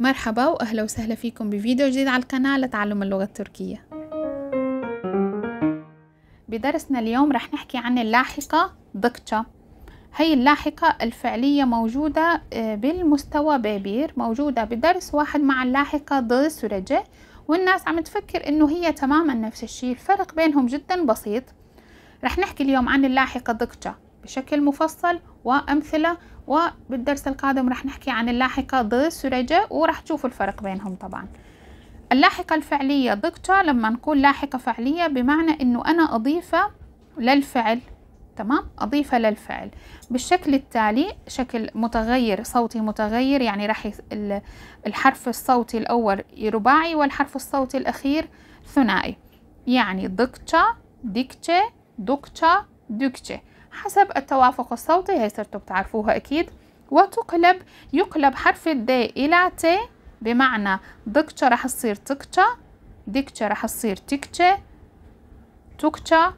مرحبا واهلا وسهلا فيكم بفيديو جديد على القناة لتعلم اللغة التركية بدرسنا اليوم رح نحكي عن اللاحقة ضقشة هي اللاحقة الفعلية موجودة آه، بالمستوى بابير موجودة بدرس واحد مع اللاحقة ض سورجة والناس عم تفكر انه هي تماما نفس الشيء الفرق بينهم جدا بسيط رح نحكي اليوم عن اللاحقة ضقشة بشكل مفصل وأمثلة وبالدرس القادم راح نحكي عن اللاحقة ض سرجة وراح تشوفوا الفرق بينهم طبعا اللاحقة الفعلية ضغطة لما نقول لاحقة فعلية بمعنى أنه أنا أضيفة للفعل تمام أضيفة للفعل بالشكل التالي شكل متغير صوتي متغير يعني راح الحرف الصوتي الأول رباعي والحرف الصوتي الأخير ثنائي يعني ضغطة دكتة دكتة دكتة حسب التوافق الصوتي هي صرتوا بتعرفوها أكيد وتقلب يقلب حرف الدي إلى ت بمعنى دكتشا رح تصير تكتشا دكتشا رح تصير تكتشا تكتشا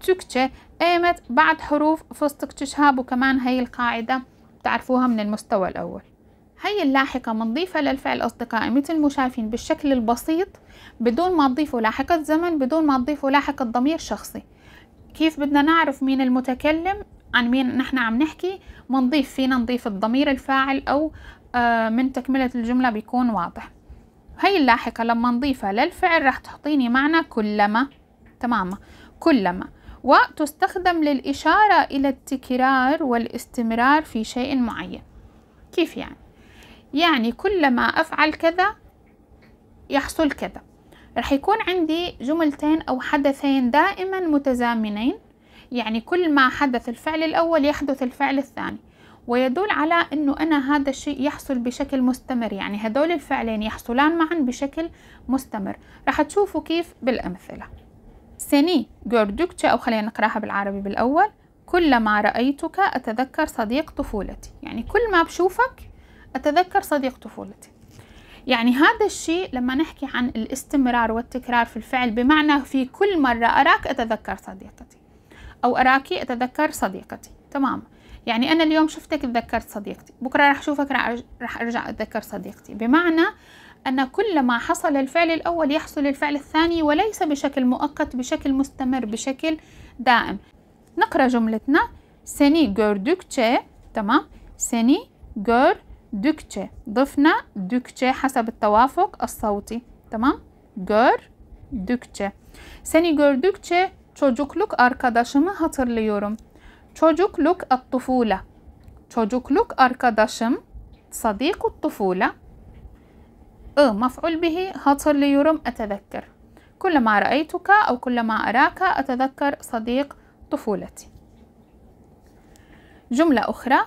تكتشا قامت بعد حروف فستق تشهاب وكمان هي القاعدة بتعرفوها من المستوى الأول هي اللاحقة منضيفة للفعل أصدقائي مثل ما شايفين بالشكل البسيط بدون ما تضيفوا لاحقة زمن بدون ما تضيفوا لاحقة ضمير شخصي كيف بدنا نعرف مين المتكلم عن مين نحن عم نحكي منضيف فينا نضيف الضمير الفاعل أو آه، من تكملة الجملة بيكون واضح هاي اللاحقة لما نضيفها للفعل رح تعطيني معنى كلما تمام كلما وتستخدم للإشارة إلى التكرار والاستمرار في شيء معين كيف يعني؟ يعني كلما أفعل كذا يحصل كذا رح يكون عندي جملتين أو حدثين دائما متزامنين يعني كل ما حدث الفعل الأول يحدث الفعل الثاني ويدل على أنه أنا هذا الشيء يحصل بشكل مستمر يعني هدول الفعلين يحصلان معا بشكل مستمر رح تشوفوا كيف بالأمثلة سني جوردوكتش أو خلينا نقراها بالعربي بالأول كلما رأيتك أتذكر صديق طفولتي يعني كل ما بشوفك أتذكر صديق طفولتي يعني هذا الشيء لما نحكي عن الاستمرار والتكرار في الفعل بمعنى في كل مرة أراك أتذكر صديقتي أو أراكي أتذكر صديقتي تمام يعني أنا اليوم شفتك تذكرت صديقتي بكرة رح أشوفك رح أرجع أتذكر صديقتي بمعنى أن كلما حصل الفعل الأول يحصل الفعل الثاني وليس بشكل مؤقت بشكل مستمر بشكل دائم نقرأ جملتنا seni gördükçe تمام seni gör دوكتشي ضفنا دوكتشي حسب التوافق الصوتي تمام gör دوكتشي seni gördükçe çocukluk arkadaşımı hatırlıyorum çocukluk الطفولة çocukluk arkadaşım صديق الطفولة ı مفعول به hatırlıyorum أتذكر كلما رأيتك أو كلما أراك أتذكر صديق طفولتي جملة أخرى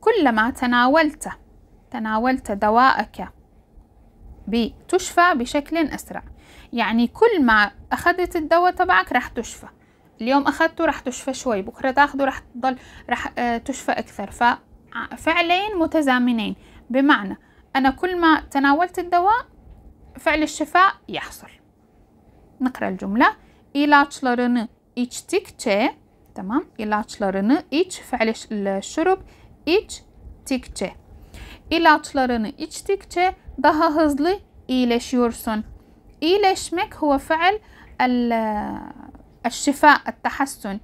كلما تناولت تناولت دواءك ب تشفى بشكل أسرع يعني كل ما أخذت الدواء تبعك راح تشفى اليوم أخذته راح تشفى شوي بكرة تاخده راح تضل راح آه، تشفى أكثر ففعلين متزامنين بمعنى أنا كل ما تناولت الدواء فعل الشفاء يحصل نقرأ الجملة ilaçlarını içtikçe تمام ilaçlarını iç فعل الشرب içtikçe ilaçlarını içtikçe daha hızlı iyileşiyorsun. İyileşmek el-şifa, fiil الشفاء التحسن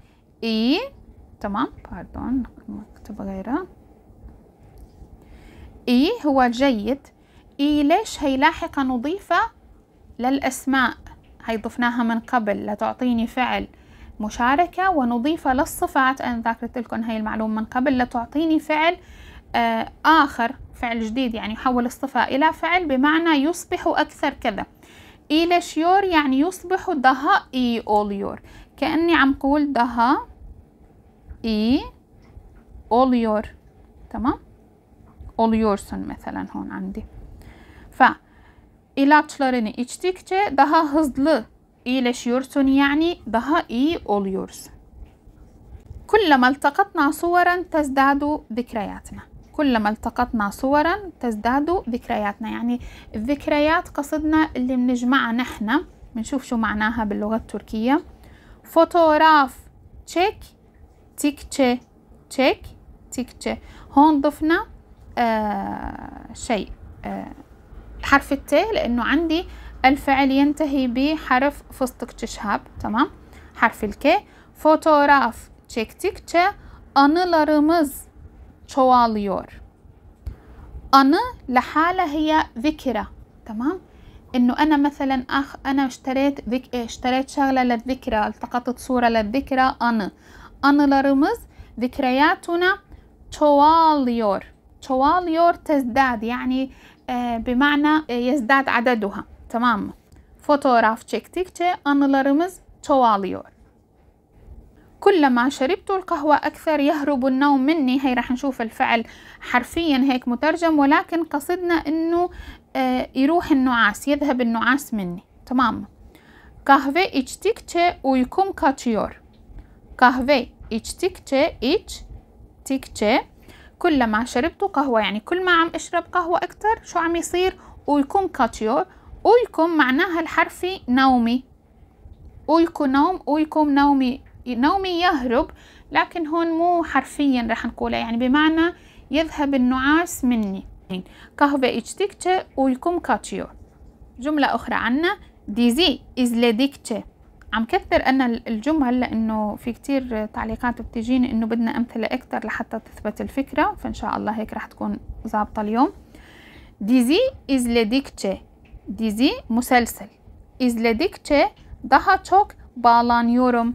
إي تمام باردون gayra. İyi إي هو جيد hay ليش هي لاحقة نضيفة للأسماء هي ضفناها من قبل لتعطيني فعل مشاركة ونضيفة للصفات أنا ذاكرت لكم هي المعلومة من قبل لتعطيني فعل آه، آخر فعل جديد يعني يحول الصفة إلى فعل بمعنى يصبح أكثر كذا شيور يعني يصبح ضها إي أوليور كأني عم قول ضها إي أوليور تمام أوليورسون مثلا هون عندي ف ilaçlarını içtikçe هزل hızlı iyileşiyorsun يعني إي أول oluyorsun. كلما التقطنا صورا تزداد ذكرياتنا كلما التقطنا صورا تزداد ذكرياتنا يعني الذكريات قصدنا اللي بنجمعها نحن بنشوف شو معناها باللغة التركية فوتوغراف تشيك تيكتشي تشيك تيكتشي هون ضفنا آه شيء آه حرف الت لأنه عندي الفعل ينتهي بحرف فستق تشهاب تمام حرف الك فوتوغراف تشيك تيكتشي anılarımız çoğalıyor. Anı لحالها هي ذكرى tamam? انه انا مثلا اخ انا اشتريت ذك... اشتريت شغله للذكرى التقطت صوره للذكرى anı anılarımız ذكرياتنا çoğalıyor çoğalıyor tezdad yani e, bimana e, yezdad adeduha tamam çektikçe anılarımız çoğalıyor كلما شربت القهوة أكثر يهرب النوم مني هي رح نشوف الفعل حرفيا هيك مترجم ولكن قصدنا أنه آه، يروح النعاس يذهب النعاس مني تمام kahve içtikçe uykum kaçıyor. Kahve içtikçe içtikçe كلما شربت قهوة يعني كل ما عم أشرب قهوة أكثر شو عم يصير ويكم كاتيور ويكم معناها الحرفي نومي أويكو نوم ويكم نومي نومي يهرب لكن هون مو حرفيا رح نقولها يعني بمعنى يذهب النعاس مني كهوة içtikçe ويكم kaçıyor جملة أخرى عنا ديزي إز izledikçe عم كثر أنا الجمل لأنه في كتير تعليقات بتجيني إنه بدنا أمثلة أكتر لحتى تثبت الفكرة فإن شاء الله هيك رح تكون ظابطة اليوم ديزي إز izledikçe ديزي مسلسل إز izledikçe daha çok يورم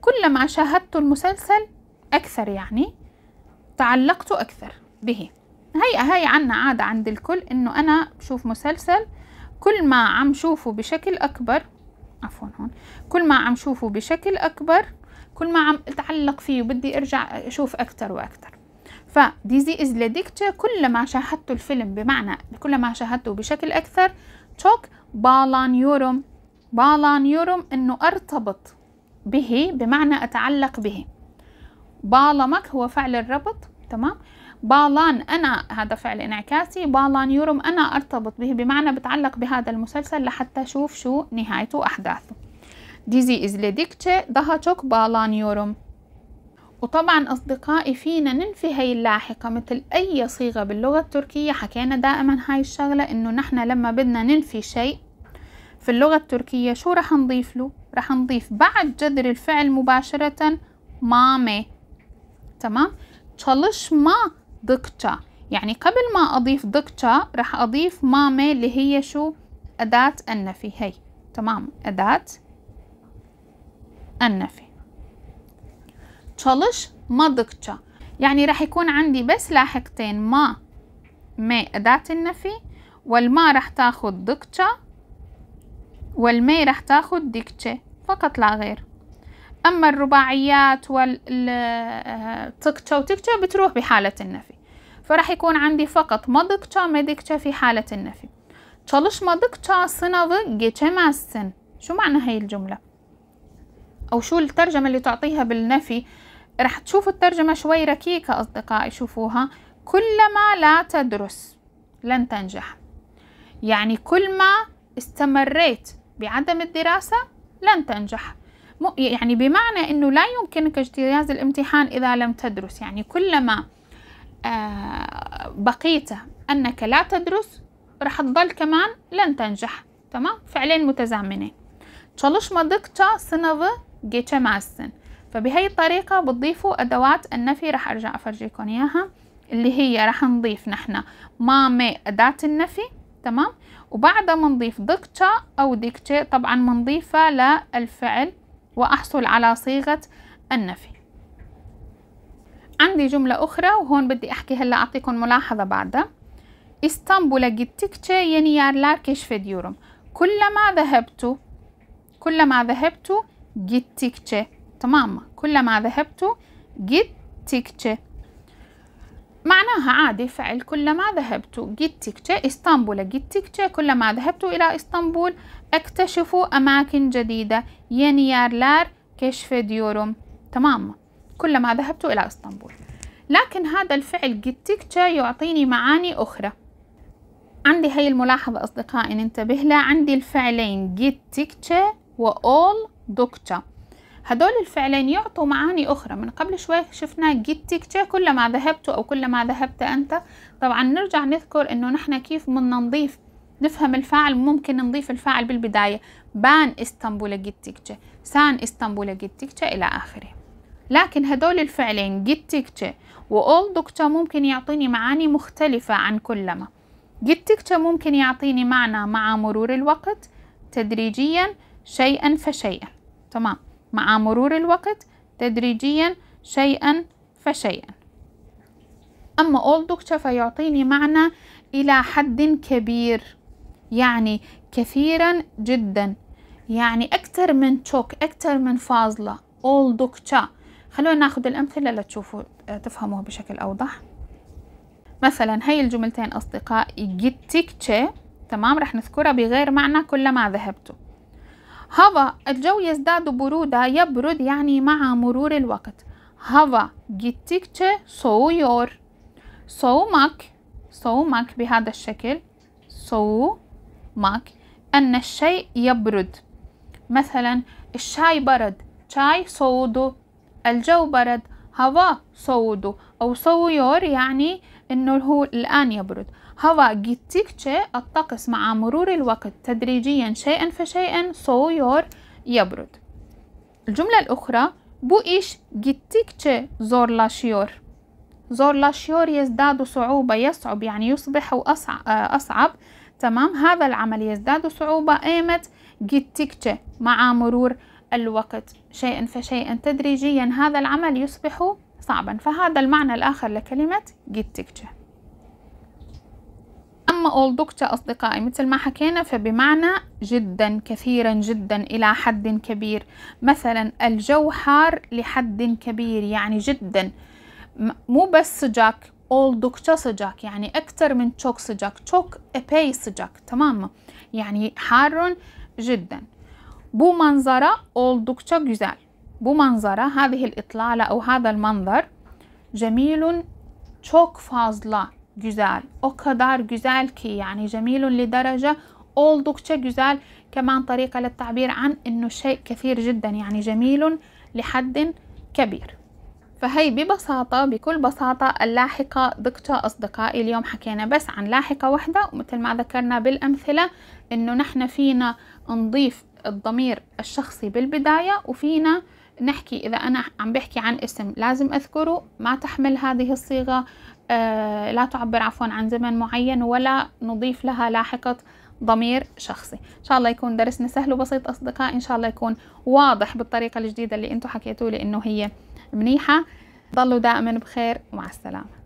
كلما شاهدت المسلسل أكثر يعني تعلقت أكثر به هي هاي عنا عادة عند الكل إنه أنا بشوف مسلسل كل ما عم شوفه بشكل أكبر عفوا هون كل ما عم شوفه بشكل أكبر كل ما عم أتعلق فيه وبدي أرجع أشوف أكثر وأكثر فديزي إز لديكتشر كلما شاهدت الفيلم بمعنى كلما شاهدته بشكل أكثر توك بالان يورم بالان يورم إنه أرتبط به بمعنى أتعلق به بالمك هو فعل الربط تمام بالان أنا هذا فعل انعكاسي بالان يورم أنا أرتبط به بمعنى بتعلق بهذا المسلسل لحتى أشوف شو نهايته وأحداثه ديزي izledikçe daha بالان يورم وطبعا أصدقائي فينا ننفي هاي اللاحقة مثل أي صيغة باللغة التركية حكينا دائما هاي الشغلة إنه نحن لما بدنا ننفي شيء في اللغة التركية شو رح نضيف له راح نضيف بعد جذر الفعل مباشرة مامي تمام دكتا يعني قبل ما أضيف دكتا راح أضيف مامي اللي هي شو أداة النفي هي تمام أداة النفي دكتا يعني راح يكون عندي بس لاحقتين ما مي أداة النفي والما راح تاخد دكتا والمي راح تاخد دكشة فقط لا غير أما الرباعيات والتكتشة آه، وتكتشة بتروح بحالة النفي فراح يكون عندي فقط مدكتشة مدكتشة في حالة النفي çalışmadıkça sınavı geçemezsin شو معنى هاي الجملة أو شو الترجمة اللي تعطيها بالنفي راح تشوفوا الترجمة شوي ركيكة أصدقائي شوفوها كلما لا تدرس لن تنجح يعني كل ما استمريت بعدم الدراسة لن تنجح يعني بمعنى أنه لا يمكنك اجتياز الامتحان إذا لم تدرس يعني كلما آه، بقيت أنك لا تدرس راح تظل كمان لن تنجح تمام فعلين متزامنين çalışmadıkça sınavı geçemezsin فبهي الطريقة بتضيفوا أدوات النفي راح أرجع أفرجيكم إياها اللي هي راح نضيف نحن مامي أداة النفي تمام وبعدها منضيف دكتشا أو دكتشا طبعا منضيفها للفعل وأحصل على صيغة النفي عندي جملة أخرى وهون بدي أحكي هلا أعطيكم ملاحظة بعدها إسطنبول gittikçe yeni yerler ديورم كلما ذهبت كلما ذهبت gittikçe تمام كلما ذهبت gittikçe معناها عادي فعل كلما ذهبت جتكتشي اسطنبول جتكتشي كلما ذهبت إلى اسطنبول أكتشف أماكن جديدة ينيارلار كشف ديورم تمام كلما ذهبت إلى اسطنبول لكن هذا الفعل جتكتشي يعطيني معاني أخرى عندي هاي الملاحظة أصدقائي انتبه لها عندي الفعلين جتكتشي وأول دوكتشا هدول الفعلين يعطوا معاني أخرى من قبل شوي شفنا جيت كلما ذهبت أو كلما ذهبت أنت طبعا نرجع نذكر إنه نحن كيف بدنا نضيف نفهم الفاعل ممكن نضيف الفاعل بالبداية بان اسطنبول جيتك سان اسطنبول جيتك إلى آخره لكن هدول الفعلين جيتك تيكتشر وأول دكتور ممكن يعطيني معاني مختلفة عن كلما جيتك ممكن يعطيني معنى مع مرور الوقت تدريجيا شيئا فشيئا تمام مع مرور الوقت تدريجيا شيئا فشيئا أما أولدوكتشا فيعطيني معنى إلى حد كبير يعني كثيرا جدا يعني أكثر من تشوك أكثر من فاضلة أولدوكتشا خلونا ناخذ الأمثلة لتشوفوا آه، تفهموها بشكل أوضح مثلا هي الجملتين أصدقائي جيتيكتشي تمام رح نذكرها بغير معنى كلما ذهبتوا هوا الجو يزداد برودة يبرد يعني مع مرور الوقت هوا gittikçe soğuyor soğumak مك بهذا الشكل مك أن الشيء يبرد مثلا الشاي برد شاي صودو الجو برد هوا صودو أو صويور يعني أنه هو الآن يبرد هوا جيتيكتشي الطقس مع مرور الوقت تدريجيا شيئا فشيئا صويور يبرد الجملة الأخرى بو إيش جيتيكتشي زور لاشيور زور لاشيور يزداد صعوبة يصعب يعني يصبح أصعب, أصعب. تمام هذا العمل يزداد صعوبة إيمت جيتيكتشي مع مرور الوقت شيئا فشيئا تدريجيا هذا العمل يصبح صعبا فهذا المعنى الآخر لكلمة جيتيكتشي أما oldukça أصدقائي مثل ما حكينا فبمعنى جدا كثيرا جدا إلى حد كبير مثلا الجو حار لحد كبير يعني جدا مو بس sıcak oldukça سجاك يعني أكثر من تشوك سجاك تشوك أبي سجاك تمام يعني حار جدا منظرة manzara oldukça جزال بو منظرة هذه الإطلالة أو هذا المنظر جميل تشوك فازلا güzel. O kadar güzel ki يعني جميل لدرجة oldukça güzel كمان طريقة للتعبير عن إنه شيء كثير جدا يعني جميل لحد كبير فهي ببساطة بكل بساطة اللاحقة دقة أصدقائي اليوم حكينا بس عن لاحقة واحدة ومثل ما ذكرنا بالأمثلة إنه نحن فينا نضيف الضمير الشخصي بالبداية وفينا نحكي إذا أنا عم بحكي عن اسم لازم أذكره ما تحمل هذه الصيغة آه، لا تعبر عفوا عن زمن معين ولا نضيف لها لاحقة ضمير شخصي ان شاء الله يكون درسنا سهل وبسيط اصدقاء ان شاء الله يكون واضح بالطريقة الجديدة اللي انتم حكيتوا لي انه هي منيحة ضلوا دائما بخير ومع السلامة